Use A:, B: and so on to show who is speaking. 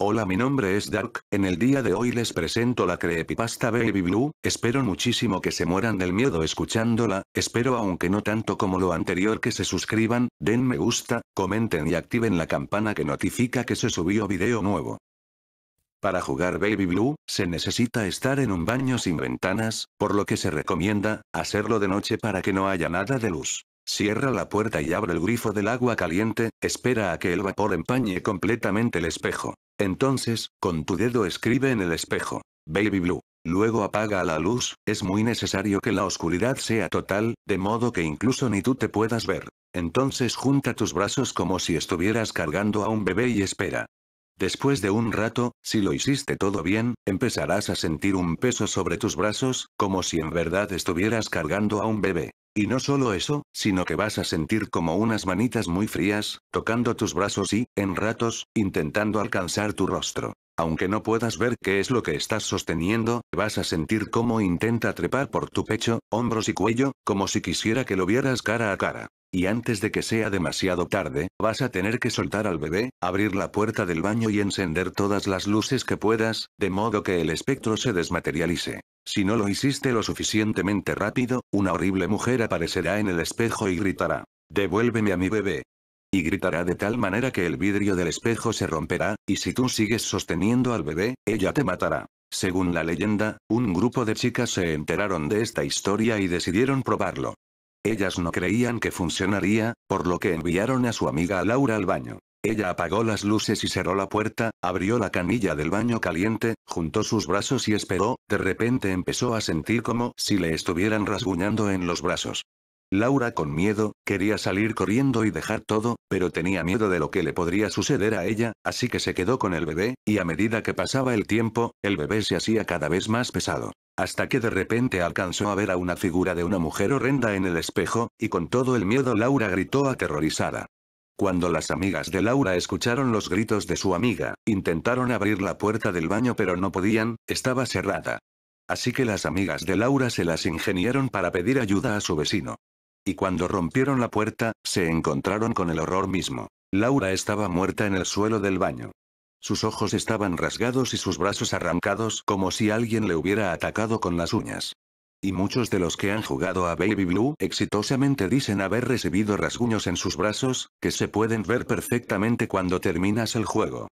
A: Hola mi nombre es Dark, en el día de hoy les presento la creepypasta Baby Blue, espero muchísimo que se mueran del miedo escuchándola, espero aunque no tanto como lo anterior que se suscriban, den me gusta, comenten y activen la campana que notifica que se subió video nuevo. Para jugar Baby Blue, se necesita estar en un baño sin ventanas, por lo que se recomienda, hacerlo de noche para que no haya nada de luz. Cierra la puerta y abre el grifo del agua caliente, espera a que el vapor empañe completamente el espejo. Entonces, con tu dedo escribe en el espejo. Baby Blue. Luego apaga la luz, es muy necesario que la oscuridad sea total, de modo que incluso ni tú te puedas ver. Entonces junta tus brazos como si estuvieras cargando a un bebé y espera. Después de un rato, si lo hiciste todo bien, empezarás a sentir un peso sobre tus brazos, como si en verdad estuvieras cargando a un bebé. Y no solo eso, sino que vas a sentir como unas manitas muy frías, tocando tus brazos y, en ratos, intentando alcanzar tu rostro. Aunque no puedas ver qué es lo que estás sosteniendo, vas a sentir cómo intenta trepar por tu pecho, hombros y cuello, como si quisiera que lo vieras cara a cara. Y antes de que sea demasiado tarde, vas a tener que soltar al bebé, abrir la puerta del baño y encender todas las luces que puedas, de modo que el espectro se desmaterialice. Si no lo hiciste lo suficientemente rápido, una horrible mujer aparecerá en el espejo y gritará, devuélveme a mi bebé. Y gritará de tal manera que el vidrio del espejo se romperá, y si tú sigues sosteniendo al bebé, ella te matará. Según la leyenda, un grupo de chicas se enteraron de esta historia y decidieron probarlo. Ellas no creían que funcionaría, por lo que enviaron a su amiga Laura al baño. Ella apagó las luces y cerró la puerta, abrió la canilla del baño caliente, juntó sus brazos y esperó, de repente empezó a sentir como si le estuvieran rasguñando en los brazos. Laura con miedo, quería salir corriendo y dejar todo, pero tenía miedo de lo que le podría suceder a ella, así que se quedó con el bebé, y a medida que pasaba el tiempo, el bebé se hacía cada vez más pesado hasta que de repente alcanzó a ver a una figura de una mujer horrenda en el espejo, y con todo el miedo Laura gritó aterrorizada. Cuando las amigas de Laura escucharon los gritos de su amiga, intentaron abrir la puerta del baño pero no podían, estaba cerrada. Así que las amigas de Laura se las ingeniaron para pedir ayuda a su vecino. Y cuando rompieron la puerta, se encontraron con el horror mismo. Laura estaba muerta en el suelo del baño. Sus ojos estaban rasgados y sus brazos arrancados como si alguien le hubiera atacado con las uñas. Y muchos de los que han jugado a Baby Blue exitosamente dicen haber recibido rasguños en sus brazos, que se pueden ver perfectamente cuando terminas el juego.